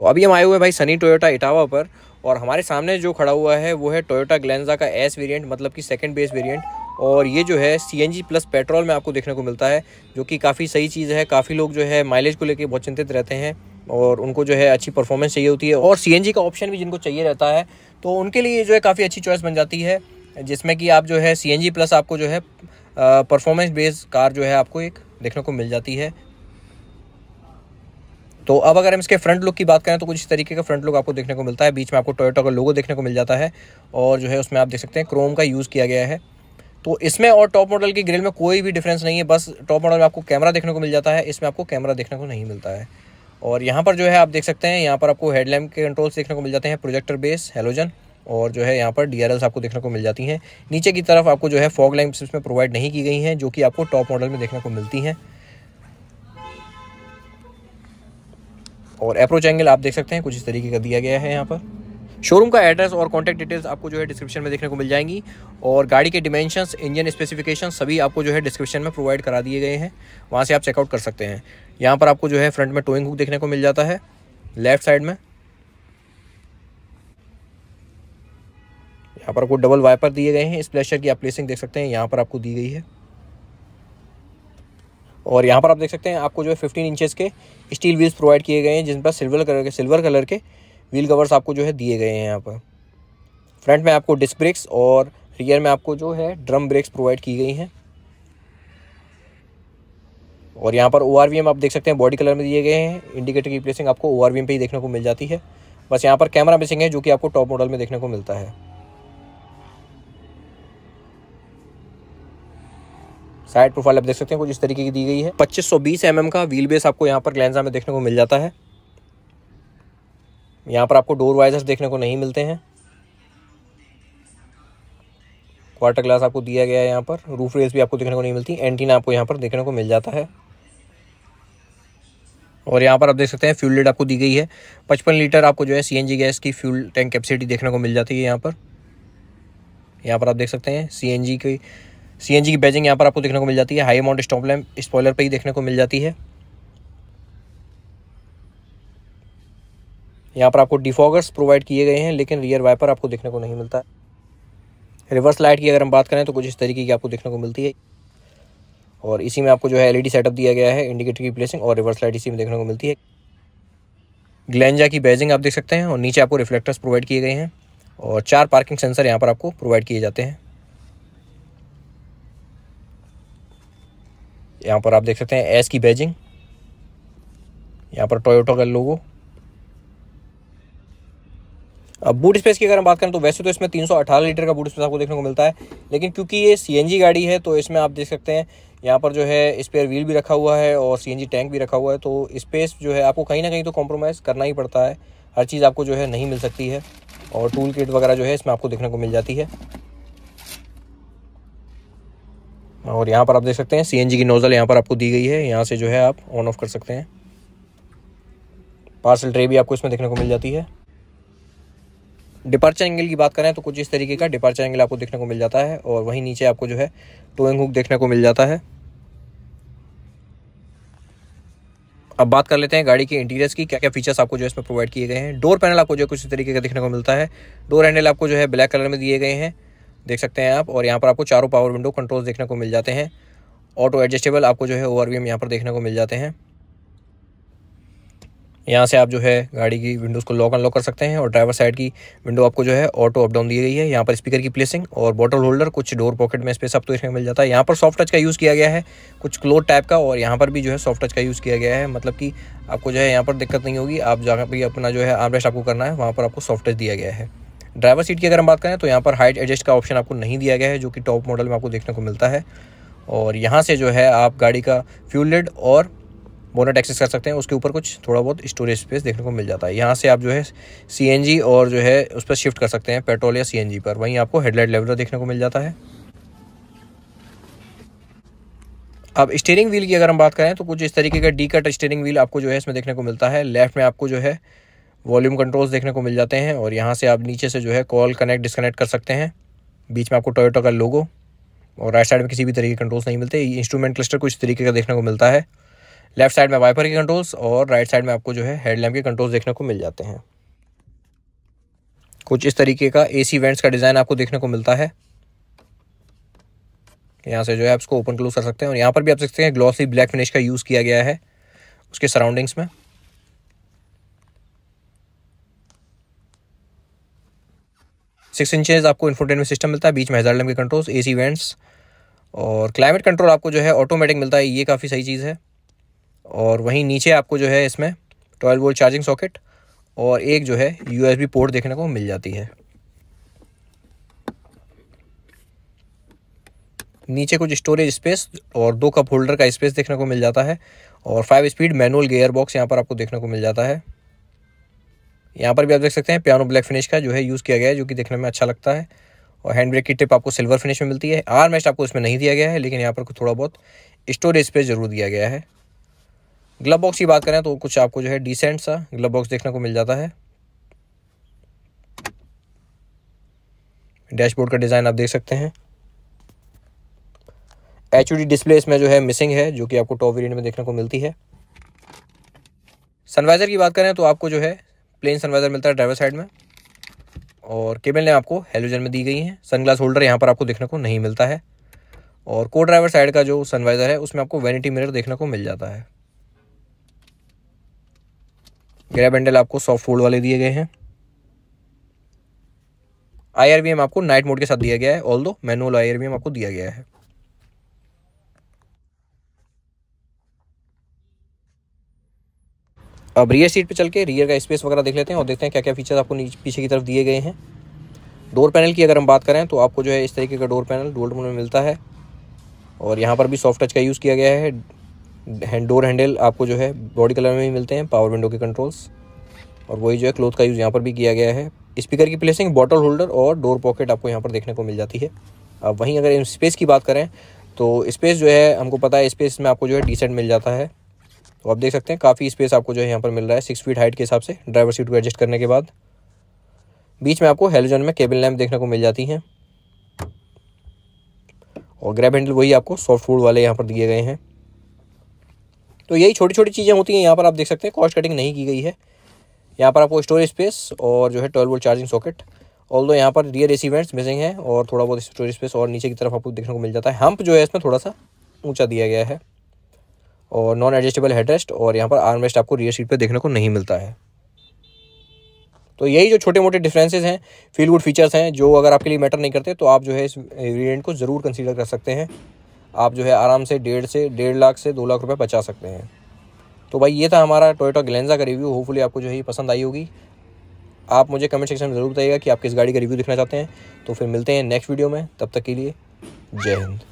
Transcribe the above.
तो अभी हम आए हुए हैं भाई सनी टोयोटा इटावा पर और हमारे सामने जो खड़ा हुआ है वो है टोयोटा ग्लैंजा का एस वेरिएंट मतलब कि सेकंड बेस वेरिएंट और ये जो है सीएनजी प्लस पेट्रोल में आपको देखने को मिलता है जो कि काफ़ी सही चीज़ है काफ़ी लोग जो है माइलेज को लेकर बहुत चिंतित रहते हैं और उनको जो है अच्छी परफॉर्मेंस चाहिए होती है और सी का ऑप्शन भी जिनको चाहिए रहता है तो उनके लिए जो है काफ़ी अच्छी चॉइस बन जाती है जिसमें कि आप जो है सी प्लस आपको जो है परफॉर्मेंस बेस्ड कार जो है आपको एक देखने को मिल जाती है तो अब अगर हम इसके फ्रंट लुक की बात करें तो कुछ इस तरीके का फ्रंट लुक आपको देखने को मिलता है बीच में आपको टोयोटा का लोगो देखने को मिल जाता है और जो है उसमें आप देख सकते हैं क्रोम का यूज़ किया गया है तो इसमें और टॉप मॉडल की ग्रिल में कोई भी डिफरेंस नहीं है बस टॉप मॉडल में आपको कैमरा देखने को मिल जाता है इसमें आपको कैमरा देखने को नहीं मिलता है और यहाँ पर जो है आप देख सकते हैं यहाँ पर आपको हेडलैम्प के कंट्रोल्स देखने को मिल जाते हैं प्रोजेक्टर बेस हेलोजन और जो है यहाँ पर डी आपको देखने को मिल जाती हैं नीचे की तरफ आपको जो है फॉग लैम्प्स इसमें प्रोवाइड नहीं की गई हैं जो कि आपको टॉप मॉडल में देखने को मिलती हैं और अप्रोच एंगल आप देख सकते हैं कुछ इस तरीके का दिया गया है यहाँ पर शोरूम का एड्रेस और कॉन्टैक्ट डिटेल्स आपको जो है डिस्क्रिप्शन में देखने को मिल जाएंगी और गाड़ी के डिमेंशंस इंजन स्पेसिफिकेशन सभी आपको जो है डिस्क्रिप्शन में प्रोवाइड करा दिए गए हैं वहाँ से आप चेकआउट कर सकते हैं यहाँ पर आपको जो है फ्रंट में टोइंग हुक देखने को मिल जाता है लेफ्ट साइड में यहाँ पर आपको डबल वाइपर दिए गए हैं इस प्लेशर की आप प्लेसिंग देख सकते हैं यहाँ पर आपको दी गई है और यहाँ पर आप देख सकते हैं आपको जो है फिफ्टीन इंचज़ के स्टील व्हील्स प्रोवाइड किए गए हैं जिन पर सिल्वर कलर के सिल्वर कलर के व्हील कवर्स आपको जो है दिए गए हैं यहाँ पर फ्रंट में आपको डिस्क ब्रेक्स और रियर में आपको जो है ड्रम ब्रेक्स प्रोवाइड की गई हैं और यहाँ पर ओ आप देख सकते हैं बॉडी कलर में दिए गए हैं इंडिकेटर की प्लेसिंग आपको ओ आर पे ही देखने को मिल जाती है बस यहाँ पर कैमरा मिसिंग है जो कि आपको टॉप मॉडल में देखने को मिलता है साइड प्रोफाइल आप देख सकते हैं कुछ इस तरीके की दी गई है पच्चीस सौ mm का व्हील बेस आपको यहाँ पर ग्लैंजा में देखने को मिल जाता है यहाँ पर आपको डोर वाइजर्स देखने को नहीं मिलते हैं क्वार्टर ग्लास आपको दिया गया है यहाँ पर रूफ रेस भी आपको देखने को नहीं मिलती एंटीना आपको यहाँ पर देखने को मिल जाता है और यहाँ पर आप देख सकते हैं फ्यूल लेड आपको दी गई है पचपन लीटर आपको जो है सीएनजी गैस की फ्यूल टैंक कैपेसिटी देखने को मिल जाती है यहाँ पर यहाँ पर आप देख सकते हैं सीएनजी की जी की बैजिंग यहाँ पर आपको देखने को मिल जाती है high mount stop lamp spoiler पर ही देखने को मिल जाती है यहाँ पर आपको डिफॉगर्स प्रोवाइड किए गए हैं लेकिन रियर वाइपर आपको देखने को नहीं मिलता रिवर्स लाइट की अगर हम बात करें तो कुछ इस तरीके की आपको देखने को मिलती है और इसी में आपको जो है एलईडी सेटअप e दिया गया है इंडिकेटर की प्लेसिंग और रिवर्स लाइट इसी में देखने को मिलती है ग्लैंडा की बैजिंग आप देख सकते हैं और नीचे आपको रिफ्लेक्टर्स प्रोवाइड किए गए हैं और चार पार्किंग सेंसर यहाँ पर आपको प्रोवाइड किए जाते हैं यहाँ पर आप देख सकते हैं एस की बैजिंग यहाँ पर टोयोटो का लोगो अब बूट स्पेस की अगर हम बात करें तो वैसे तो इसमें 318 लीटर का बूट स्पेस आपको देखने को मिलता है लेकिन क्योंकि ये सीएनजी गाड़ी है तो इसमें आप देख सकते हैं यहाँ पर जो है स्पेयर व्हील भी रखा हुआ है और सीएनजी टैंक भी रखा हुआ है तो स्पेस जो है आपको कहीं ना कहीं तो कॉम्प्रोमाइज़ करना ही पड़ता है हर चीज़ आपको जो है नहीं मिल सकती है और टूल किट वगैरह जो है इसमें आपको देखने को मिल जाती है और यहाँ पर आप देख सकते हैं जी की नोज़ल यहाँ पर आपको दी गई है यहाँ से जो है आप ऑन ऑफ कर सकते हैं पार्सल ट्रे भी आपको इसमें देखने को मिल जाती है डिपार्चर एंगल की बात करें तो कुछ इस तरीके का डिपार्चर एंगल आपको देखने को मिल जाता है और वहीं नीचे आपको जो है टोइंग हुक देखने को मिल जाता है अब बात कर लेते हैं गाड़ी के इंटीरियर्स की क्या क्या फीचर्स आपको जो है इसमें प्रोवाइड किए गए हैं डोर पैनल आपको जो है कुछ इस तरीके का देखने को मिलता है डोर हैंडल आपको जो है ब्लैक कलर में दिए गए हैं देख सकते हैं आप और यहाँ पर आपको चारों पावर विंडो कंट्रोल्स देखने को मिल जाते हैं ऑटो एडजस्टेबल आपको जो है ओ आर यहाँ पर देखने को मिल जाते हैं यहाँ से आप जो है गाड़ी की विंडोज़ को लॉक अनलॉक कर सकते हैं और ड्राइवर साइड की विंडो आपको जो है ऑटो अपडाउन दी गई है यहाँ पर स्पीकर की प्लेसिंग और बॉटल होल्डर कुछ डोर पॉकेट में स्पेस आपको तो इसमें मिल जाता है यहाँ पर सॉफ्ट टच का यूज़ किया गया है कुछ क्लोथ टाइप का और यहाँ पर भी जो है सॉफ्ट टच का यूज़ किया गया है मतलब कि आपको जो है यहाँ पर दिक्कत नहीं होगी आप जहाँ भी अपना जो है आर्मरेस्ट आपको करना है वहाँ पर आपको सॉफ्ट टच दिया गया है ड्राइवर सीट की अगर हम बात करें तो यहाँ पर हाइट एडजस्ट का ऑप्शन आपको नहीं दिया गया है जो कि टॉप मॉडल में आपको देखने को मिलता है और यहाँ से जो है आप गाड़ी का फ्यूल लिड और बोनट एक्सेस कर सकते हैं उसके ऊपर कुछ थोड़ा बहुत स्टोरेज स्पेस देखने को मिल जाता है यहाँ से आप जो है सी और जो है उस पर शिफ्ट कर सकते हैं पेट्रोल या सी पर वहीं आपको हेडलाइट लेवलर देखने को मिल जाता है अब स्टेयरिंग व्हील की अगर हम बात करें तो कुछ इस तरीके का डी कट स्टेयरिंग व्हील आपको जो है इसमें देखने को मिलता है लेफ्ट में आपको जो है वॉल्यूम कंट्रोल्स देखने को मिल जाते हैं और यहाँ से आप नीचे से जो है कॉल कनेक्ट डिसकनेक्ट कर सकते हैं बीच में आपको टोयोटो का लोगो और राइट साइड में किसी भी तरीके के कंट्रोल्स नहीं मिलते इंस्ट्रूमेंट क्लस्टर कुछ तरीके का देखने को मिलता है लेफ्ट साइड में वाइपर के कंट्रोल्स और राइट साइड में आपको जो है हेडलैम्प के कंट्रोल्स देखने को मिल जाते हैं कुछ इस तरीके का सी वेंट्स का डिज़ाइन आपको देखने को मिलता है यहाँ से जो है आप इसको ओपन क्लोज कर सकते हैं और यहाँ पर भी आप सकते हैं ग्लॉसी ब्लैक फिनिश का यूज़ किया गया है उसके सराउंडिंग्स में सिक्स इंचेज आपको इन्फोटेनमेंट सिस्टम मिलता है बीच में hazard lamp controls A C vents और क्लाइमेट कंट्रोल आपको जो है ऑटोमेटिक मिलता है ये काफ़ी सही चीज़ है और वहीं नीचे आपको जो है इसमें ट्वेल्व वोल्ट चार्जिंग सॉकेट और एक जो है बी पोर्ट देखने को मिल जाती है नीचे कुछ स्टोरेज स्पेस और दो कप होल्डर का स्पेस देखने को मिल जाता है और five speed manual gear box यहाँ पर आपको देखने को मिल जाता है यहाँ पर भी आप देख सकते हैं पियानो ब्लैक फिनिश का जो है यूज़ किया गया है जो कि देखने में अच्छा लगता है और हैंड ब्रेक की टिप आपको सिल्वर फिनिश में मिलती है आर मेस्ट आपको इसमें नहीं दिया गया है लेकिन यहाँ पर थोड़ा बहुत स्टोरेज स्पेस जरूर दिया गया है ग्लब बॉक्स की बात करें तो कुछ आपको जो है डिसेंट सा ग्लब बॉक्स देखने को मिल जाता है डैशबोर्ड का डिज़ाइन आप देख सकते हैं एच डिस्प्ले इसमें जो है मिसिंग है जो कि आपको टॉप वेरियंट में देखने को मिलती है सनवाइज़र की बात करें तो आपको जो है प्लेन सनवाइजर मिलता है ड्राइवर साइड में और केबल ने आपको हेलोजन में दी गई हैं सनग्लास होल्डर यहाँ पर आपको देखने को नहीं मिलता है और को ड्राइवर साइड का जो सनवाइजर है उसमें आपको वैनिटी मिरर देखने को मिल जाता है ग्रैब हैंडल आपको सॉफ्ट फोल्ड वाले दिए गए हैं आई आपको नाइट मोड के साथ दिया गया है ऑल दो मैनुअल आई आपको दिया गया है अब रियर सीट पे चल के रियर का स्पेस वगैरह देख लेते हैं और देखते हैं क्या क्या फीचर आपको पीछे की तरफ दिए गए हैं डोर पैनल की अगर हम बात करें तो आपको जो है इस तरीके का डोर पैनल डोल्ड में मिलता है और यहाँ पर भी सॉफ्ट टच का यूज़ किया गया है डोर हैंडल आपको जो है बॉडी कलर में भी मिलते हैं पावर विंडो के कंट्रोल्स और वही जो है क्लोथ का यूज़ यहाँ पर भी किया गया है स्पीकर की प्लेसिंग बॉटल होल्डर और डोर पॉकेट आपको यहाँ पर देखने को मिल जाती है अब वहीं अगर स्पेस की बात करें तो स्पेस जो है हमको पता है स्पेस में आपको जो है डिसेंट मिल जाता है तो आप देख सकते हैं काफ़ी स्पेस आपको जो है यहाँ पर मिल रहा है सिक्स फीट हाइट के हिसाब से ड्राइवर सीट को एडजस्ट करने के बाद बीच में आपको हेलोजन में केबिन लैम्प देखने को मिल जाती हैं और ग्रैब हैंडल वही आपको सॉफ्ट फूड वाले यहाँ पर दिए गए हैं तो यही छोटी छोटी चीज़ें होती हैं यहाँ पर आप देख सकते हैं कॉस्ट कटिंग नहीं की गई है यहाँ पर आपको स्टोरेज स्पेस और जो है twelve volt charging socket all दो यहाँ पर रियर एसीवेंट्स मिसिंग है और थोड़ा बहुत स्टोरेज स्पेस और नीचे की तरफ आपको देखने को मिल जाता है हम्प जो है इसमें थोड़ा सा ऊँचा दिया गया है और नॉन एडजस्टेबल हेड रेस्ट और यहाँ पर आर्म रेस्ट आपको रियर सीट पर देखने को नहीं मिलता है तो यही जो छोटे मोटे डिफरेंसेस हैं फील गुड फीचर्स हैं जो अगर आपके लिए मैटर नहीं करते तो आप जो है इस वेरियंट को ज़रूर कंसीडर कर सकते हैं आप जो है आराम से डेढ़ से डेढ़ लाख से दो लाख रुपये बचा सकते हैं तो भाई ये था हमारा टोयोटा ग्लेंजा का रिव्यू होपफुली आपको जो है पसंद आई होगी आप मुझे कमेंट सेक्शन में ज़रूर बताइएगा कि आप किस गाड़ी का रिव्यू देखना चाहते हैं तो फिर मिलते हैं नेक्स्ट वीडियो में तब तक के लिए जय हिंद